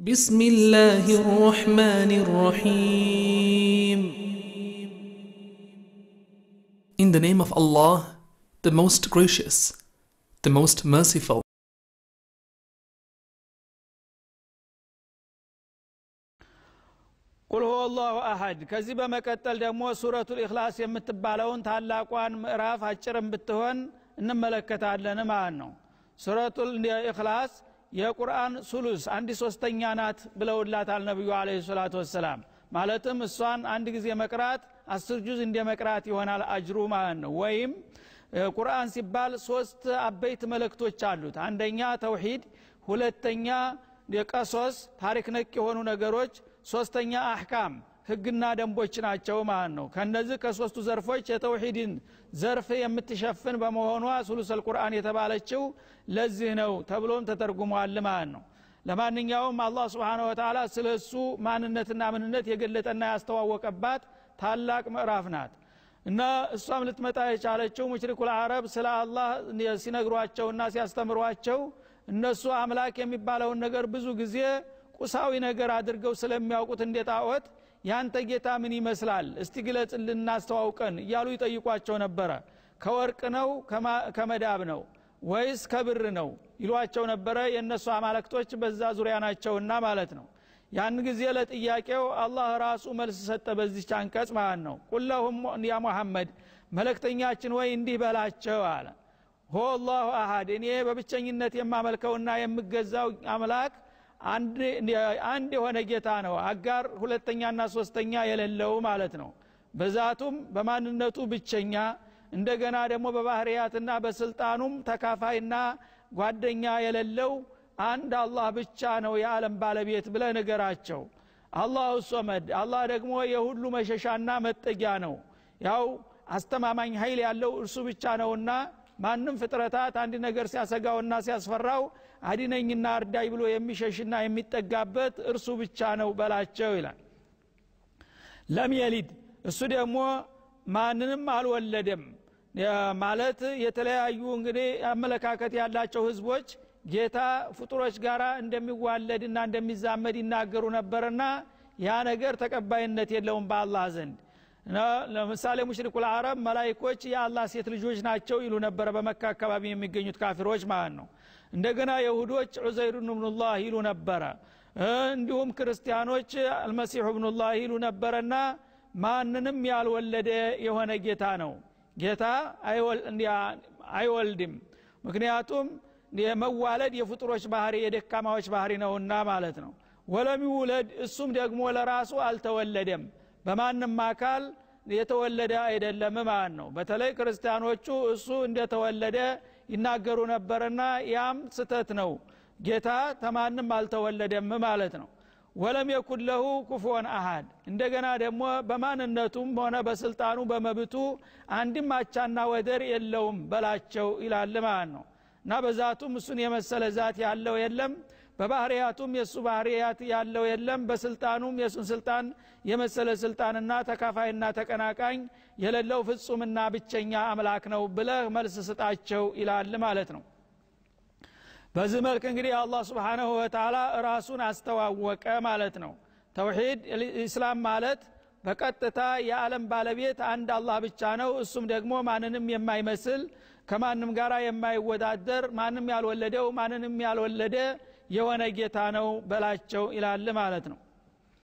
بسم الله الرحمن الرحيم In the name of Allah, the most gracious, the most merciful. ቁል ሁወ አላሁ አሀድ ከዚህ በመቀጠል ደግሞ ሱረቱል ኢኽላስ የምትባለውን ታላቋን ምዕራፍ አጭርም ብትሆን እንመለከታለን ማለት ነው ሱረቱል الإخلاص የቁርአን ሱሉስ አንድ ሶስተኛ ናት ብለውላታል ነቢዩ አለ ሰላቱ ወሰላም ማለትም እሷን አንድ ጊዜ መቅራት አስር ጁዝ እንደ መቅራት ይሆናል አጅሩ ማለት ነው ወይም ቁርአን ሲባል ሶስት አበይት መለክቶች አሉት አንደኛ ተውሂድ ሁለተኛ የቀሶስ ታሪክ ነክ የሆኑ ነገሮች ሶስተኛ አህካም ህግና ደንቦች ናቸው ማለት ነው ከነዚህ ከሶስቱ ዘርፎች የተውሂድን ዘርፍ የምትሸፍን በመሆኗ ሱሉሰል ቁርአን የተባለችው ለዚህ ነው ተብሎም ተተርጉሟል ማለት ነው ለማንኛውም አላህ ስብሓን ወተላ ስለ እሱ ማንነትና ምንነት የገለጠና ያስተዋወቀባት ታላቅ ምዕራፍ ናት እና እሷም ልትመጣ የቻለችው ሙሽሪኩል አረብ ስለ አላህ ሲነግሯቸውና ሲያስተምሯቸው እነሱ አምላክ የሚባለውን ነገር ብዙ ጊዜ ቁሳዊ ነገር አድርገው ስለሚያውቁት እንደ ጣዖት ያንተ ጌታ ምን ይመስላል እስቲ ግለጽልና አስተዋውቀን እያሉ ይጠይቋቸው ነበረ ከወርቅ ነው ከመዳብ ነው ወይስ ከብር ነው ይሏቸው ነበረ የእነሱ አማለክቶች በዛ ዙሪያ ናቸውና ማለት ነው ያን ጊዜ ለጥያቄው አላህ ራሱ መልስ ሰጠ በዚች አንቀጽ ማለት ነው ቁለሁም ያ ሙሐመድ መለክተኛችን ወይ እንዲህ በላቸው አለ ሆ አላሁ አሃድ እኔ በብቸኝነት የማመልከውና የምገዛው አምላክ አንድ የሆነ ጌታ ነው አጋር ሁለተኛና ሶስተኛ የሌለው ማለት ነው በዛቱም በማንነቱ ብቸኛ እንደገና ደግሞ በባህርያትና በስልጣኑም ተካፋይና ጓደኛ የሌለው አንድ አላህ ብቻ ነው የዓለም ባለቤት ብለ ነገራቸው አላሁ ሶመድ አላህ ደግሞ የሁሉ መሸሻና መጠጊያ ነው ያው አስተማማኝ ኃይል ያለው እርሱ ብቻ ነውና ማንም ፍጥረታት አንድ ነገር ሲያሰጋውና ሲያስፈራው አዲነኝና እርዳይ ብሎ የሚሸሽና የሚጠጋበት እርሱ ብቻ ነው በላቸው ይላል ለም የሊድ እሱ ደግሞ ማንንም አልወለደም ማለት የተለያዩ እንግዲህ አመለካከት ያላቸው ህዝቦች ጌታ ፍጡሮች ጋር እንደሚዋለድና እንደሚዛመድ ይናገሩ ነበርና ያ ነገር ተቀባይነት የለውም በአላህ ዘንድ ለምሳሌ ሙሽሪኩ ልአረብ መላይኮች የአላህ ሴት ልጆች ናቸው ይሉ ነበረ በመካ አካባቢ የሚገኙት ካፊሮች ማለት ነው እንደገና የሁዶች ዑዘይሩ ብኑላህ ይሉ ነበረ እንዲሁም ክርስቲያኖች አልመሲሑ ብኑላህ ይሉ ነበረና ማንንም ያልወለደ የሆነ ጌታ ነው ጌታ አይወልድም ምክንያቱም የመዋለድ የፍጡሮች ባህሪ የደካማዎች ባህሪ ነውና ማለት ነው ወለም ይውለድ እሱም ደግሞ ለራሱ አልተወለደም በማንም አካል የተወለደ አይደለም ማለት ነው በተለይ ክርስቲያኖቹ እሱ እንደተወለደ ይናገሩ ነበርና ያም ስተት ነው ጌታ ተማንም አልተወለደም ማለት ነው ወለም የኩን ለሁ ኩፎን አሃድ እንደገና ደግሞ በማንነቱም ሆነ በስልጣኑ በመብቱ አንድም አቻና ወደር የለውም በላቸው ይላል ማለት ነው እና በዛቱም እሱን የመሰለ ዛት ያለው የለም በባህርያቱም የእሱ ባህርያት ያለው የለም በስልጣኑም የእሱን ስልጣን የመሰለ ስልጣንና ተካፋይና ተቀናቃኝ የሌለው ፍጹምና ብቸኛ አምላክ ነው ብለህ መልስ ስጣቸው ይላል ማለት ነው በዚህ መልክ እንግዲህ አላህ ስብሓናሁ ወተላ ራሱን አስተዋወቀ ማለት ነው ተውሒድ ኢስላም ማለት በቀጥታ የዓለም ባለቤት አንድ አላህ ብቻ ነው እሱም ደግሞ ማንንም የማይመስል ከማንም ጋር የማይወዳደር ማንም ያልወለደው ማንንም ያልወለደ የሆነ ጌታ ነው በላቸው ይላል ማለት ነው